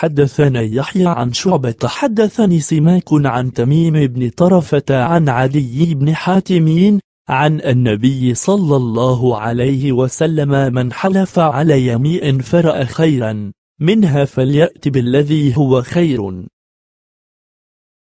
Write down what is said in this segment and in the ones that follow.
حدثنا يحيى عن شعبة حدثني سماك عن تميم بن طرفة عن علي بن حاتم عن النبي صلى الله عليه وسلم من حلف على يمين فرأى خيرا منها فليأت بالذي هو خير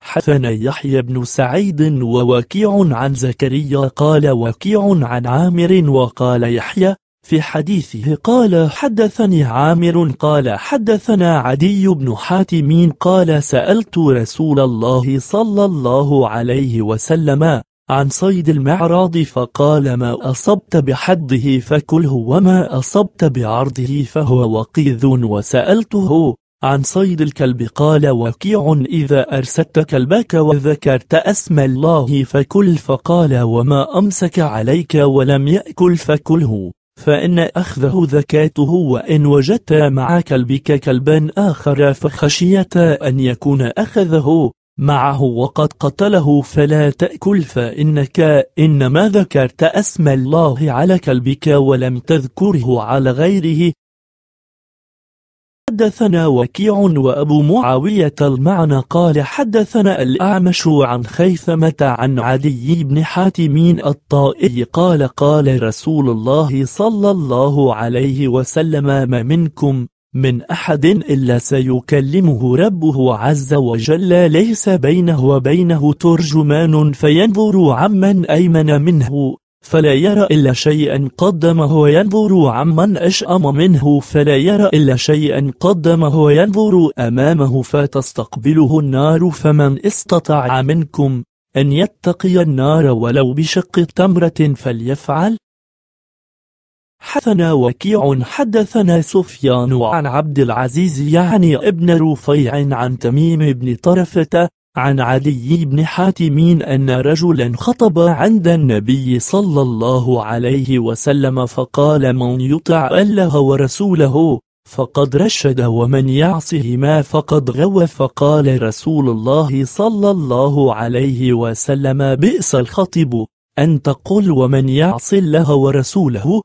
حثنا يحيى بن سعيد ووكيع عن زكريا قال وكيع عن عامر وقال يحيى في حديثه قال حدثني عامر قال حدثنا عدي بن حاتم قال سألت رسول الله صلى الله عليه وسلم عن صيد المعراض فقال ما أصبت بحده فكله وما أصبت بعرضه فهو وقيذ وسألته عن صيد الكلب قال وكيع إذا أرسلت كلبك وذكرت اسم الله فكل فقال وما أمسك عليك ولم يأكل فكله فإن أخذه ذكاته وإن وجدت مع كلبك كلبا آخر فخشية أن يكون أخذه معه وقد قتله فلا تأكل فإنك إنما ذكرت اسم الله على كلبك ولم تذكره على غيره حدثنا وكيع وأبو معاوية المعنى قال حدثنا الأعمش عن خيثمة عن عدي بن حاتم الطائي قال قال رسول الله صلى الله عليه وسلم ما منكم من أحد إلا سيكلمه ربه عز وجل ليس بينه وبينه ترجمان فينظر عمن أيمن منه فلا يرى إلا شيئا قدمه وينظر عمن أشأم منه فلا يرى إلا شيئا قدمه وينظر أمامه فتستقبله النار فمن استطاع منكم أن يتقي النار ولو بشق تمرة فليفعل حثنا وكيع حدثنا سفيان عن عبد العزيز يعني ابن رفيع عن تميم بن طرفة عن علي بن حاتم أن رجلا خطب عند النبي صلى الله عليه وسلم فقال من يطع الله ورسوله فقد رشد ومن يعصهما فقد غوى فقال رسول الله صلى الله عليه وسلم بئس الخطب أن تقل ومن يعص الله ورسوله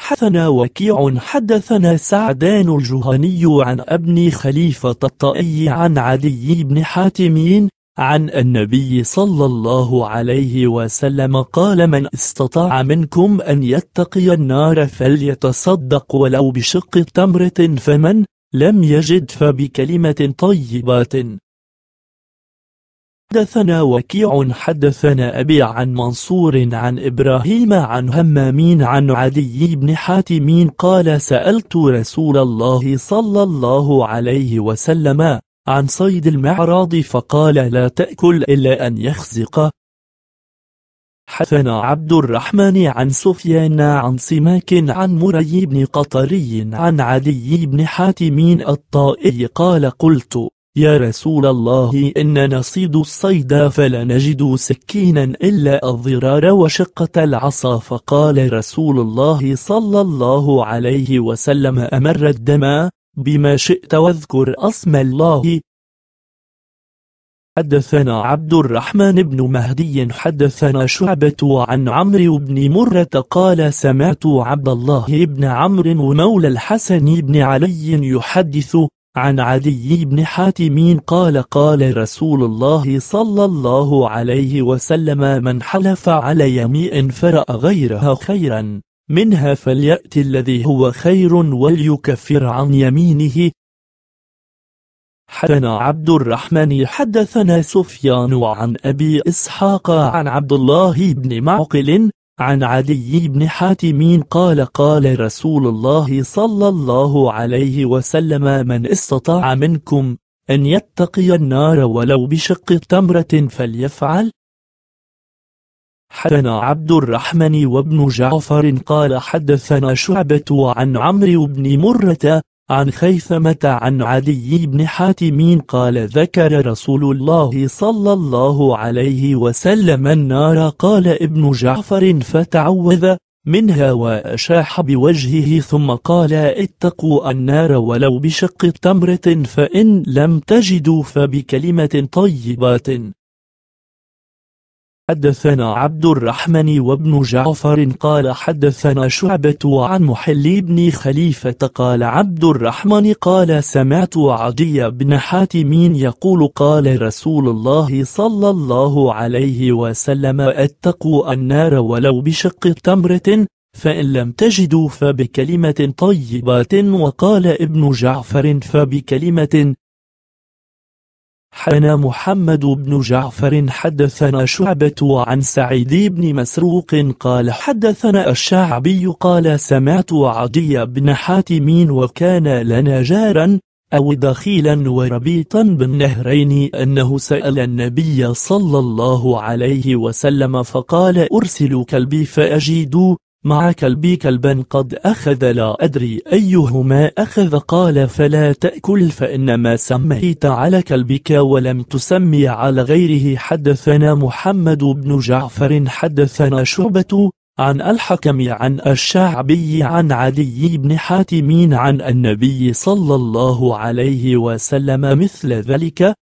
حدثنا وكيع حدثنا سعدان الجهني عن ابن خليفة الطائي عن علي بن حاتم عن النبي صلى الله عليه وسلم قال من استطاع منكم أن يتقي النار فليتصدق ولو بشق تمرة فمن لم يجد فبكلمة طيبة حدثنا وكيع حدثنا أبي عن منصور عن إبراهيم عن همامين عن عدي بن حاتم قال سألت رسول الله صلى الله عليه وسلم عن صيد المعراض فقال لا تأكل إلا أن يخزق حدثنا عبد الرحمن عن سفيان عن سماك عن مري بن قطري عن عدي بن حاتمين الطائي قال قلت يا رسول الله إن نصيد الصيد فلا نجد سكينا إلا الضرار وشقة العصا فقال رسول الله صلى الله عليه وسلم أمر الدم بما شئت واذكر أسم الله حدثنا عبد الرحمن بن مهدي حدثنا شعبة عن عمرو بن مرة قال سمعت عبد الله بن عمرو ومولى الحسن بن علي يحدث عن عدي بن حاتم قال قال رسول الله صلى الله عليه وسلم من حلف على يمين فرأ غيرها خيرا منها فليأت الذي هو خير وليكفر عن يمينه حدثنا عبد الرحمن حدثنا سفيان عن أبي إسحاق عن عبد الله بن معقل عن علي بن حاتم قال قال رسول الله صلى الله عليه وسلم من استطاع منكم أن يتقي النار ولو بشق تمرة فليفعل حدثنا عبد الرحمن وابن جعفر قال حدثنا شعبة عن عمرو بن مرة عن خيثمة عن علي بن حاتم قال ذكر رسول الله صلى الله عليه وسلم النار قال ابن جعفر فتعوذ منها وأشاح بوجهه ثم قال اتقوا النار ولو بشق تمرة فإن لم تجدوا فبكلمة طيبة حدثنا عبد الرحمن وابن جعفر قال حدثنا شعبة عن محل بن خليفة قال عبد الرحمن قال سمعت عدي بن حاتم يقول قال رسول الله صلى الله عليه وسلم اتقوا النار ولو بشق تمرة فإن لم تجدوا فبكلمة طيبة وقال ابن جعفر فبكلمة حنا محمد بن جعفر حدثنا شعبة عن سعيد بن مسروق قال حدثنا الشعبي قال سمعت عدي بن حاتم وكان لنا جارا أو دخيلا وربيطا بالنهرين أنه سأل النبي صلى الله عليه وسلم فقال أرسل كلبي فأجيد مع كلبي كلبا قد أخذ لا أدري أيهما أخذ قال فلا تأكل فإنما سميت على كلبك ولم تسمي على غيره حدثنا محمد بن جعفر حدثنا شعبة عن الحكم عن الشعبي عن علي بن حاتم عن النبي صلى الله عليه وسلم مثل ذلك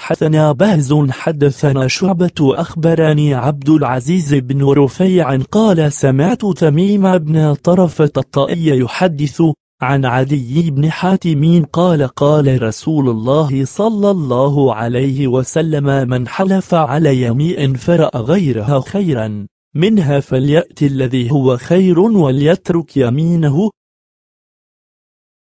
حدثنا بهز حدثنا شعبة أخبرني عبد العزيز بن رفيع قال سمعت تميم بن طرفة الطائي يحدث عن عدي بن حاتم قال قال رسول الله صلى الله عليه وسلم من حلف على يميء فرأ غيرها خيرا منها فليأت الذي هو خير وليترك يمينه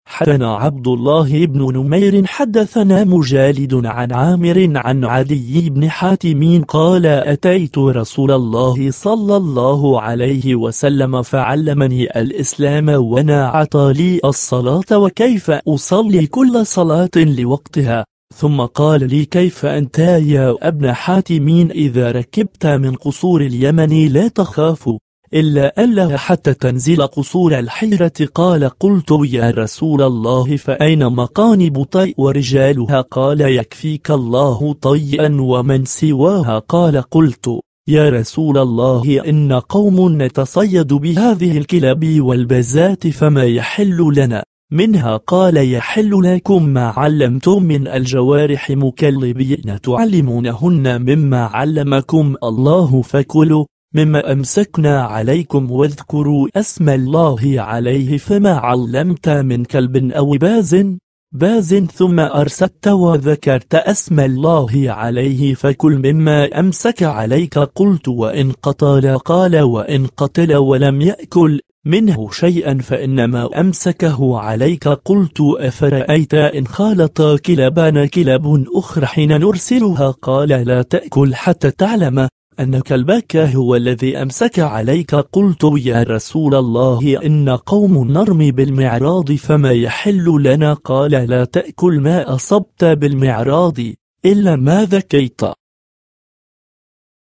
حدثنا عبد الله بن نمير حدثنا مجالد عن عامر عن عدي بن حاتم قال أتيت رسول الله صلى الله عليه وسلم فعلمني الإسلام عطى لي الصلاة وكيف أصلي كل صلاة لوقتها ثم قال لي كيف أنت يا ابن حاتم إذا ركبت من قصور اليمن لا تخاف إلا ألا حتى تنزل قصور الحيرة قال قلت يا رسول الله فأين مقان بطيء ورجالها قال يكفيك الله طيئا ومن سواها قال قلت يا رسول الله إن قوم نتصيد بهذه الكلاب والبزات فما يحل لنا منها قال يحل لكم ما علمتم من الجوارح مكلبين تعلمونهن مما علمكم الله فكلوا مما أمسكنا عليكم واذكروا اسم الله عليه فما علمت من كلب أو باز باز ثم أرسلت وذكرت اسم الله عليه فكل مما أمسك عليك قلت وإن قتل قال وإن قتل ولم يأكل منه شيئا فإنما أمسكه عليك قلت أفرأيت إن خالط كلبان كلب أخرى حين نرسلها قال لا تأكل حتى تعلم أن كلبك هو الذي أمسك عليك قلت يا رسول الله إن قوم نرمي بالمعراض فما يحل لنا قال لا تأكل ما أصبت بالمعراض إلا ما ذكيت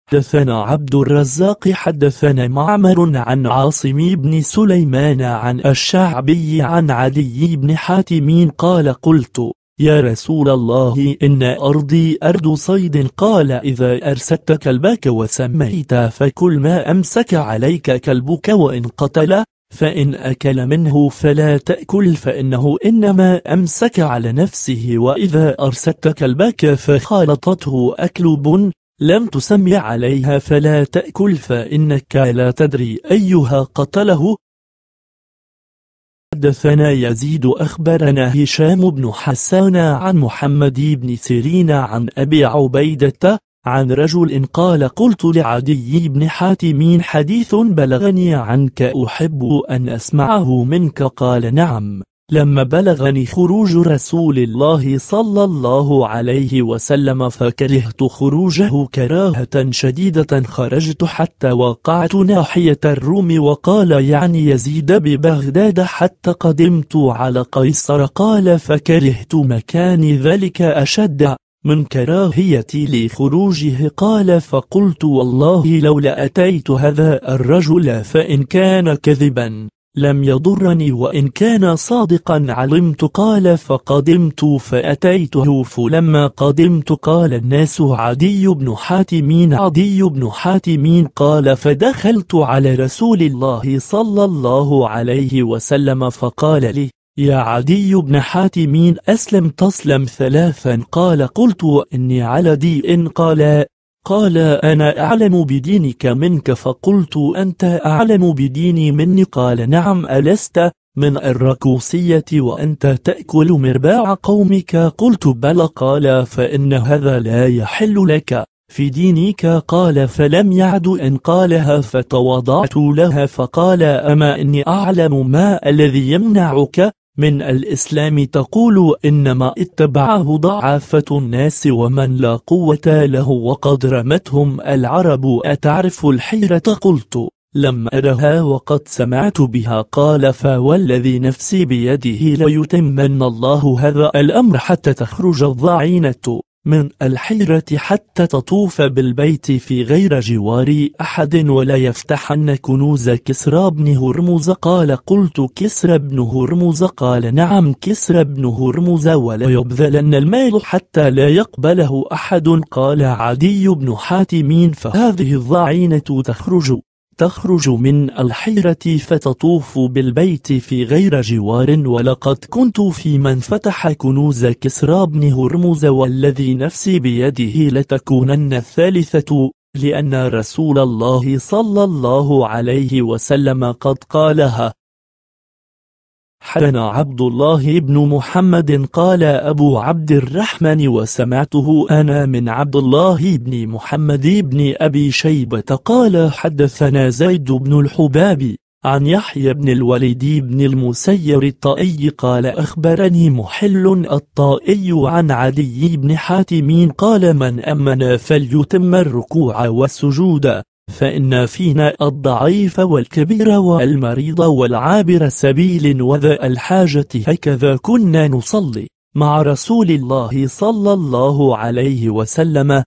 حدثنا عبد الرزاق حدثنا معمر عن عاصم بن سليمان عن الشعبي عن علي بن حاتم قال قلت يا رسول الله إن أرضي أرض صيد قال إذا أرسلت كلبك وسميت فكل ما أمسك عليك كلبك وإن قتل فإن أكل منه فلا تأكل فإنه إنما أمسك على نفسه وإذا أرسلت كلبك فخالطته أكلب لم تسمي عليها فلا تأكل فإنك لا تدري أيها قتله حدثنا يزيد أخبرنا هشام بن حسان عن محمد بن سيرين عن أبي عبيدة عن رجل قال قلت لعدي بن حاتم حديث بلغني عنك أحب أن أسمعه منك قال نعم لما بلغني خروج رسول الله صلى الله عليه وسلم فكرهت خروجه كراهة شديدة خرجت حتى وقعت ناحية الروم وقال يعني يزيد ببغداد حتى قدمت على قيصر قال فكرهت مكاني ذلك أشد من كراهيتي لخروجه قال فقلت والله لولا أتيت هذا الرجل فإن كان كذبا لم يضرني وإن كان صادقا علمت قال فقدمت فأتيته فلما قدمت قال الناس عدي بن حاتمين عدي بن حاتمين قال فدخلت على رسول الله صلى الله عليه وسلم فقال لي يا عدي بن حاتمين أسلم تسلم ثلاثا قال قلت وإني على دي إن قال قال أنا أعلم بدينك منك فقلت أنت أعلم بديني مني قال نعم ألست من الركوسية وأنت تأكل مرباع قومك قلت بلى قال فإن هذا لا يحل لك في دينك قال فلم يعد أن قالها فتوضعت لها فقال أما إني أعلم ما الذي يمنعك من الإسلام تقول إنما اتبعه ضعافة الناس ومن لا قوة له وقد رمتهم العرب أتعرف الحيرة قلت لم أرها وقد سمعت بها قال فوالذي نفسي بيده ليتمن الله هذا الأمر حتى تخرج الضعينة من الحيرة حتى تطوف بالبيت في غير جوار أحد ولا يفتحن كنوز كسرى بن هرمز قال قلت كسرى بن هرمز قال نعم كسرى بن هرمز ولا يبذلن المال حتى لا يقبله أحد قال عدي بن حاتمين فهذه الضعينة تخرج تخرج من الحيرة فتطوف بالبيت في غير جوار ولقد كنت في من فتح كنوز كسرى بن هرمز والذي نفسي بيده لتكونن الثالثة لأن رسول الله صلى الله عليه وسلم قد قالها حدنا عبد الله بن محمد قال أبو عبد الرحمن وسمعته أنا من عبد الله بن محمد بن أبي شيبة قال حدثنا زيد بن الحباب عن يحيى بن الوليد بن المسير الطائي قال أخبرني محل الطائي عن عدي بن حاتم قال من أمن فليتم الركوع والسجود فإن فينا الضعيف والكبير والمريض والعابر سبيل وذا الحاجة هكذا كنا نصلي مع رسول الله صلى الله عليه وسلم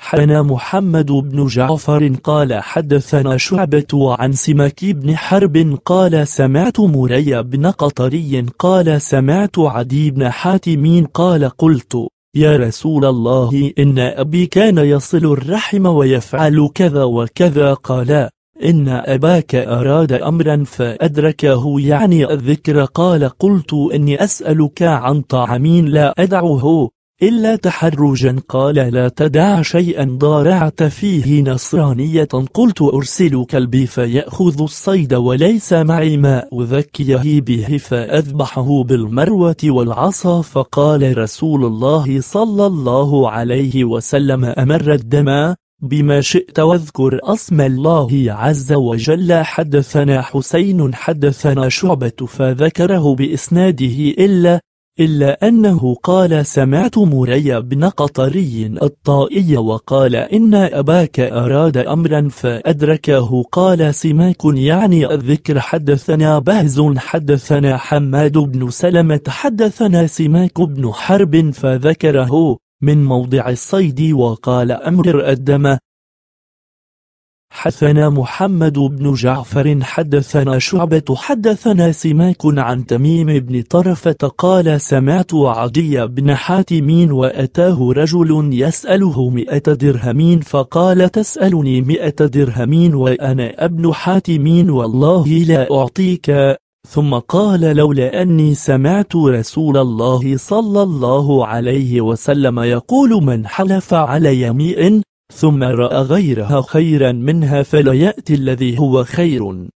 حدثنا محمد بن جعفر قال حدثنا شعبة عن سمك بن حرب قال سمعت مري بن قطري قال سمعت عدي بن حاتمين قال قلت يا رسول الله إن أبي كان يصل الرحم ويفعل كذا وكذا قال إن أباك أراد أمرا فأدركه يعني الذكر قال قلت إني أسألك عن طعام لا أدعه إلا تحرجا قال لا تدع شيئا ضارعت فيه نصرانية قلت أرسل كلبي فيأخذ الصيد وليس معي ما أذكيه به فأذبحه بالمروة والعصا فقال رسول الله صلى الله عليه وسلم أمر الدماء بما شئت واذكر اسم الله عز وجل حدثنا حسين حدثنا شعبة فذكره بإسناده إلا إلا أنه قال سمعت مري بن قطري الطائي وقال إن أباك أراد أمرا فأدركه قال سماك يعني الذكر حدثنا بهز حدثنا حماد بن سلمة حدثنا سماك بن حرب فذكره من موضع الصيد وقال أمر الدم حدثنا محمد بن جعفر حدثنا شعبة حدثنا سماك عن تميم بن طرفة قال سمعت عدي بن حاتمين وأتاه رجل يسأله مئة درهمين فقال تسألني مئة درهمين وأنا ابن حاتمين والله لا أعطيك ثم قال لولا أني سمعت رسول الله صلى الله عليه وسلم يقول من حلف على مئة ثم رأى غيرها خيرا منها فليأتي الذي هو خير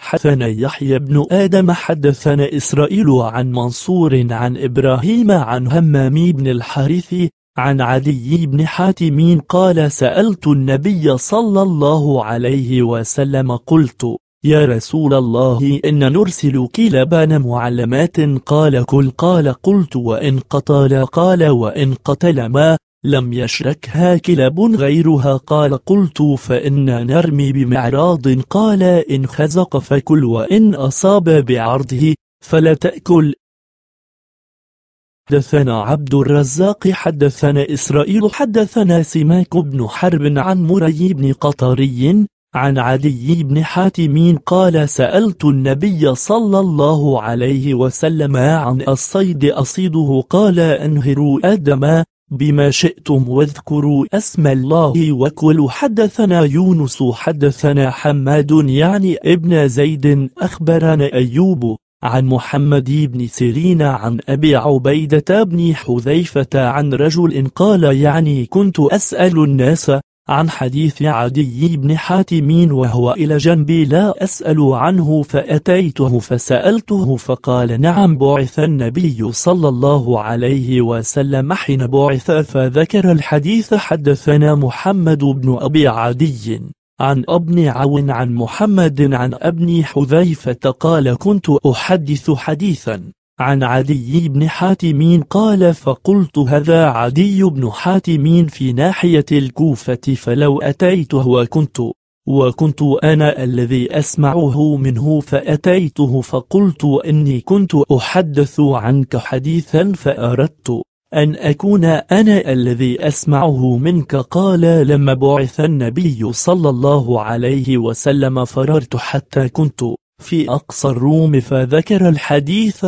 حدثنا يحيى بن آدم حدثنا إسرائيل عن منصور عن إبراهيم عن همام بن الحارث عن عدي بن حاتم قال سألت النبي صلى الله عليه وسلم قلت يا رسول الله إن نرسل كلابان معلمات قال كل قال قلت وإن قتل قال وإن قتل ما لم يشركها كلاب غيرها قال قلت فإنا نرمي بمعراض قال إن خزق فكل وإن أصاب بعرضه فلا تأكل حدثنا عبد الرزاق حدثنا إسرائيل حدثنا سماك بن حرب عن مري بن قطري عن عدي بن حاتم قال سألت النبي صلى الله عليه وسلم عن الصيد أصيده قال أنهروا آدم بما شئتم واذكروا اسم الله وكل حدثنا يونس حدثنا حماد يعني ابن زيد أخبرنا أيوب عن محمد بن سيرين عن أبي عبيدة بن حذيفة عن رجل قال يعني كنت أسأل الناس عن حديث عدي بن حاتم وهو إلى جنبي لا أسأل عنه فأتيته فسألته فقال نعم بعث النبي صلى الله عليه وسلم حين بعث فذكر الحديث حدثنا محمد بن أبي عدي عن ابن عون عن محمد عن ابن حذيفة قال كنت أحدث حديثا عن عدي بن حاتم قال فقلت هذا عدي بن حاتم في ناحية الكوفة فلو أتيته وكنت وكنت أنا الذي أسمعه منه فأتيته فقلت إني كنت أحدث عنك حديثا فأردت أن أكون أنا الذي أسمعه منك قال لما بعث النبي صلى الله عليه وسلم فررت حتى كنت في أقصى الروم فذكر الحديث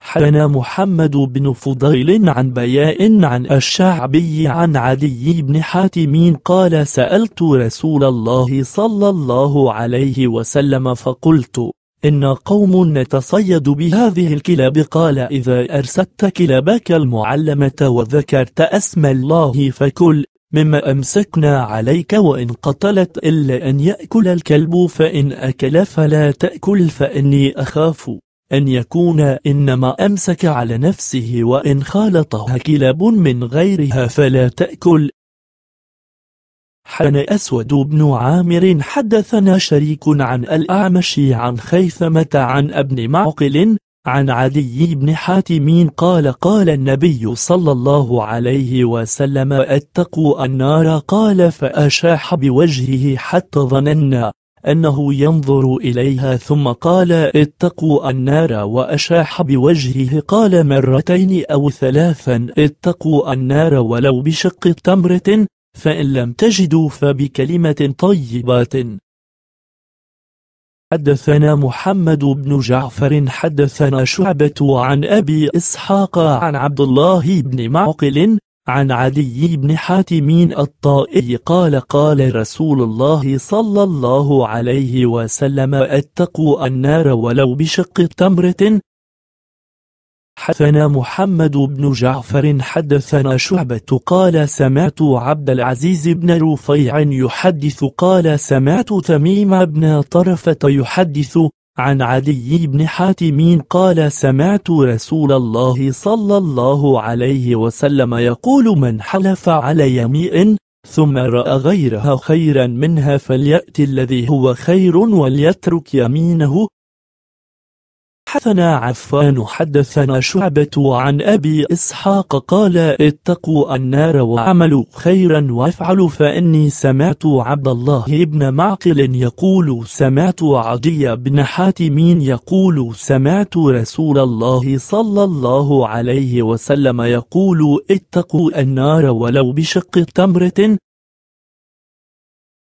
حدنا محمد بن فضيل عن بياء عن الشعبي عن عدي بن حاتم قال سألت رسول الله صلى الله عليه وسلم فقلت إن قوم نتصيد بهذه الكلاب قال إذا أرسلت كلابك المعلمة وذكرت اسم الله فكل مما أمسكنا عليك وإن قتلت إلا أن يأكل الكلب فإن أكل فلا تأكل فإني أخاف أن يكون إنما أمسك على نفسه وإن خالطها كلاب من غيرها فلا تأكل حن أسود بن عامر حدثنا شريك عن الأعمش عن خيثمة عن ابن معقل عن عدي بن حاتم قال قال النبي صلى الله عليه وسلم اتقوا النار قال فأشاح بوجهه حتى ظننا أنه ينظر إليها ثم قال اتقوا النار وأشاح بوجهه قال مرتين أو ثلاثا اتقوا النار ولو بشق تمرة فإن لم تجدوا فبكلمة طيبة حدثنا محمد بن جعفر حدثنا شعبة عن أبي إسحاق عن عبد الله بن معقل عن علي بن حاتم الطائي قال قال رسول الله صلى الله عليه وسلم اتقوا النار ولو بشق تمرة حدثنا محمد بن جعفر حدثنا شعبة قال سمعت عبد العزيز بن رفيع يحدث قال سمعت تميم بن طرفة يحدث عن علي بن حاتم قال سمعت رسول الله صلى الله عليه وسلم يقول من حلف على يمين ثم رأى غيرها خيرا منها فليأتي الذي هو خير وليترك يمينه حدثنا عفان حدثنا شعبة عن أبي إسحاق قال اتقوا النار وعملوا خيرا وافعلوا فإني سمعت عبد الله بن معقل يقول سمعت عدي بن حاتم يقول سمعت رسول الله صلى الله عليه وسلم يقول اتقوا النار ولو بشق تمرة